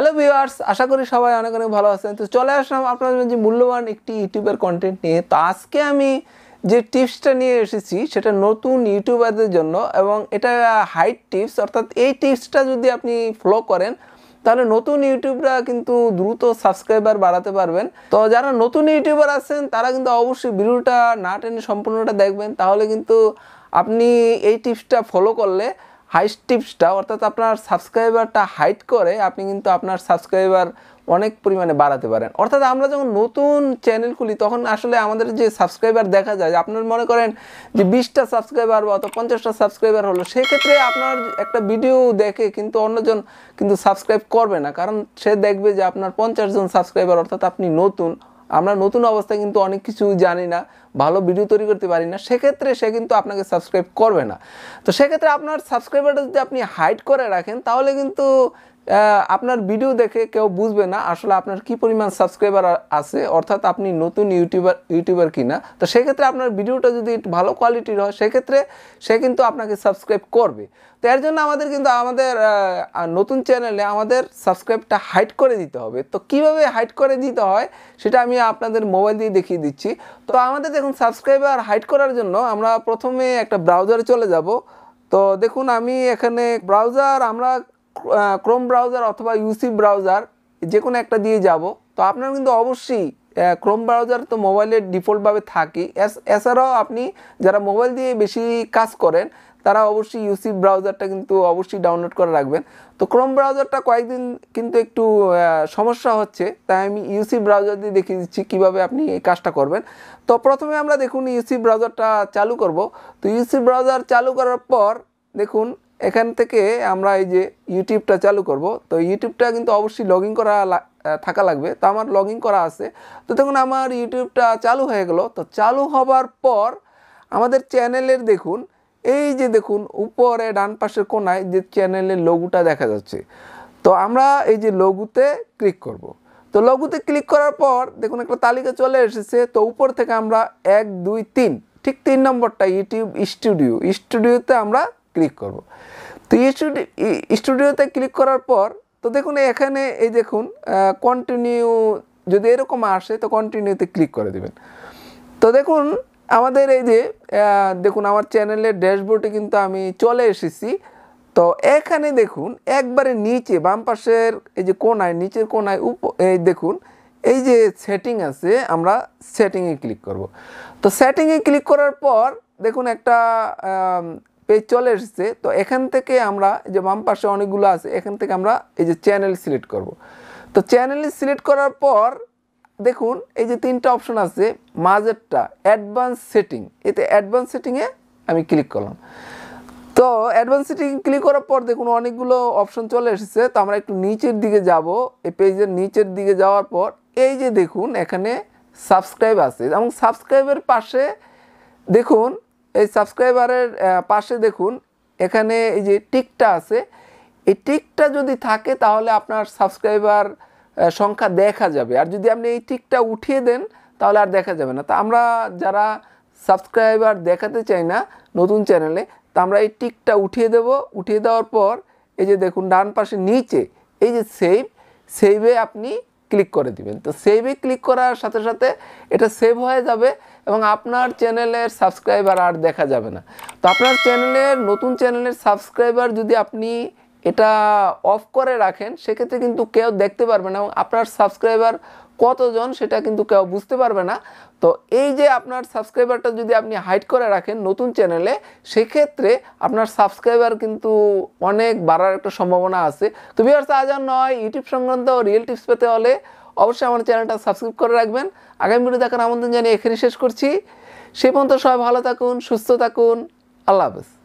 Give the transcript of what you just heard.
Hello viewers আশা করি সবাই অনেক অনেক ভালো আছেন তো চলে আসলাম আপনার যে মূল্যবান একটি ইউটিউবের কন্টেন্ট নিয়ে তো আজকে আমি যে টিপসটা নিয়ে এসেছি সেটা নতুন ইউটিউবারদের জন্য এবং এটা হাইট টিপস অর্থাৎ এই টিপসটা যদি আপনি ফলো করেন তাহলে নতুন ইউটিউবরা কিন্তু দ্রুত সাবস্ক্রাইবার বাড়াতে পারবেন তো যারা নতুন ইউটিউবার আছেন তারা কিন্তু অবশ্যই ভিডিওটা না টেনে সম্পূর্ণটা দেখবেন তাহলে কিন্তু আপনি এই টিপসটা ফলো করলে হাইট টিপসটা অর্থাৎ আপনার সাবস্ক্রাইবারটা হাইট করে আপনি কিন্তু আপনার সাবস্ক্রাইবার অনেক পরিমাণে বাড়াতে পারেন অর্থাৎ আমরা যখন নতুন চ্যানেল খুলি তখন আসলে আমাদের যে সাবস্ক্রাইবার দেখা যায় আপনার মনে করেন যে বিশটা সাবস্ক্রাইবার বা অত পঞ্চাশটা সাবস্ক্রাইবার হলো সেক্ষেত্রে আপনার একটা ভিডিও দেখে কিন্তু অন্যজন কিন্তু সাবস্ক্রাইব করবে না কারণ সে দেখবে যে আপনার পঞ্চাশজন সাবস্ক্রাইবার অর্থাৎ আপনি নতুন আমরা নতুন অবস্থায় কিন্তু অনেক কিছু জানি না ভালো ভিডিও তৈরি করতে পারি না সেক্ষেত্রে সে কিন্তু আপনাকে সাবস্ক্রাইব করবে না তো সেক্ষেত্রে আপনার সাবস্ক্রাইবারটা যদি আপনি হাইড করে রাখেন তাহলে কিন্তু আপনার ভিডিও দেখে কেউ বুঝবে না আসলে আপনার কি পরিমাণ সাবস্ক্রাইবার আছে অর্থাৎ আপনি নতুন ইউটিউবার ইউটিউবার কিনা তো সেক্ষেত্রে আপনার ভিডিওটা যদি ভালো কোয়ালিটির হয় সেক্ষেত্রে সে কিন্তু আপনাকে সাবস্ক্রাইব করবে তো এর জন্য আমাদের কিন্তু আমাদের নতুন চ্যানেলে আমাদের সাবস্ক্রাইবটা হাইড করে দিতে হবে তো কিভাবে হাইড করে দিতে হয় সেটা আমি আপনাদের মোবাইল দিয়ে দেখিয়ে দিচ্ছি তো আমাদের দেখুন সাবস্ক্রাইবার হাইড করার জন্য আমরা প্রথমে একটা ব্রাউজারে চলে যাব তো দেখুন আমি এখানে ব্রাউজার আমরা ক্রোম ব্রাউজার অথবা ইউসি ব্রাউজার যে কোনো একটা দিয়ে যাব তো আপনার কিন্তু অবশ্যই ক্রোম ব্রাউজার তো মোবাইলের ডিফল্টভাবে থাকে এছাড়াও আপনি যারা মোবাইল দিয়ে বেশি কাজ করেন তারা অবশ্যই ইউসি ব্রাউজারটা কিন্তু অবশ্যই ডাউনলোড করে রাখবেন তো ক্রোম ব্রাউজারটা কয়েকদিন কিন্তু একটু সমস্যা হচ্ছে তাই আমি ইউসি ব্রাউজার দিয়ে দেখিয়ে দিচ্ছি কীভাবে আপনি এই কাজটা করবেন তো প্রথমে আমরা দেখুন ইউসি ব্রাউজারটা চালু করব তো ইউসি ব্রাউজার চালু করার পর দেখুন এখান থেকে আমরা এই যে ইউটিউবটা চালু করব তো ইউটিউবটা কিন্তু অবশ্যই লগ করা থাকা লাগবে তো আমার লগ করা আছে তো দেখুন আমার ইউটিউবটা চালু হয়ে গেল তো চালু হবার পর আমাদের চ্যানেলের দেখুন এই যে দেখুন উপরে ডান পাশের কোনায় যে চ্যানেলের লঘুটা দেখা যাচ্ছে তো আমরা এই যে লঘুতে ক্লিক করব। তো লঘুতে ক্লিক করার পর দেখুন একটা তালিকা চলে এসেছে তো উপর থেকে আমরা এক দুই তিন ঠিক তিন নম্বরটা ইউটিউব স্টুডিও স্টুডিওতে আমরা ক্লিক করব। তো স্টুডিওতে ক্লিক করার পর তো দেখুন এখানে এই দেখুন কন্টিনিউ যদি এরকম আসে তো কন্টিনিউতে ক্লিক করে দেবেন তো দেখুন আমাদের এই যে দেখুন আমার চ্যানেলের ড্যাশবোর্ডে কিন্তু আমি চলে এসেছি তো এখানে দেখুন একবারে নিচে বাম পাশের এই যে কোনায় নিচের কোনায় উপ এই দেখুন এই যে সেটিং আছে আমরা সেটিংয়ে ক্লিক করব তো সেটিংয়ে ক্লিক করার পর দেখুন একটা পেজ চলে এসেছে তো এখান থেকে আমরা যে বাম পাশে অনেকগুলো আছে এখান থেকে আমরা এই যে চ্যানেল সিলেক্ট করব তো চ্যানেল সিলেক্ট করার পর দেখুন এই যে তিনটা অপশন আছে মাঝেরটা অ্যাডভান্স সেটিং এতে অ্যাডভান্স সেটিংয়ে আমি ক্লিক করলাম তো অ্যাডভান্স সেটিং ক্লিক করার পর দেখুন অনেকগুলো অপশন চলে এসেছে তো আমরা একটু নিচের দিকে যাব এই পেজের নিচের দিকে যাওয়ার পর এই যে দেখুন এখানে সাবস্ক্রাইব আছে এবং সাবস্ক্রাইবের পাশে দেখুন এই সাবস্ক্রাইবারের পাশে দেখুন এখানে এই যে টিকটা আছে এই টিকটা যদি থাকে তাহলে আপনার সাবস্ক্রাইবার সংখ্যা দেখা যাবে আর যদি আপনি এই টিকটা উঠিয়ে দেন তাহলে আর দেখা যাবে না তা আমরা যারা সাবস্ক্রাইবার দেখাতে চাই না নতুন চ্যানেলে তা আমরা এই টিকটা উঠিয়ে দেব উঠিয়ে দেওয়ার পর এই যে দেখুন ডান পাশে নিচে এই যে সেভ সেভে আপনি ক্লিক করে দিবেন তো সেভে ক্লিক করার সাথে সাথে এটা সেভ হয়ে যাবে এবং আপনার চ্যানেলের সাবস্ক্রাইবার আর দেখা যাবে না তো আপনার চ্যানেলের নতুন চ্যানেলের সাবস্ক্রাইবার যদি আপনি এটা অফ করে রাখেন সেক্ষেত্রে কিন্তু কেউ দেখতে পারবে না এবং আপনার সাবস্ক্রাইবার কতজন সেটা কিন্তু কেউ বুঝতে পারবে না তো এই যে আপনার সাবস্ক্রাইবারটা যদি আপনি হাইট করে রাখেন নতুন চ্যানেলে সেক্ষেত্রে আপনার সাবস্ক্রাইবার কিন্তু অনেক বাড়ার একটা সম্ভাবনা আছে তো বিহার্স আজ আর নয় ইউটিউব সংক্রান্ত রিয়েল টিপস পেতে হলে অবশ্যই আমার চ্যানেলটা সাবস্ক্রাইব করে রাখবেন আগামী ভিডিও দেখার আমন্ত্রণ জানিয়ে এখানে শেষ করছি সে পর্যন্ত সবাই ভালো থাকুন সুস্থ থাকুন আল্লাহ হাফেজ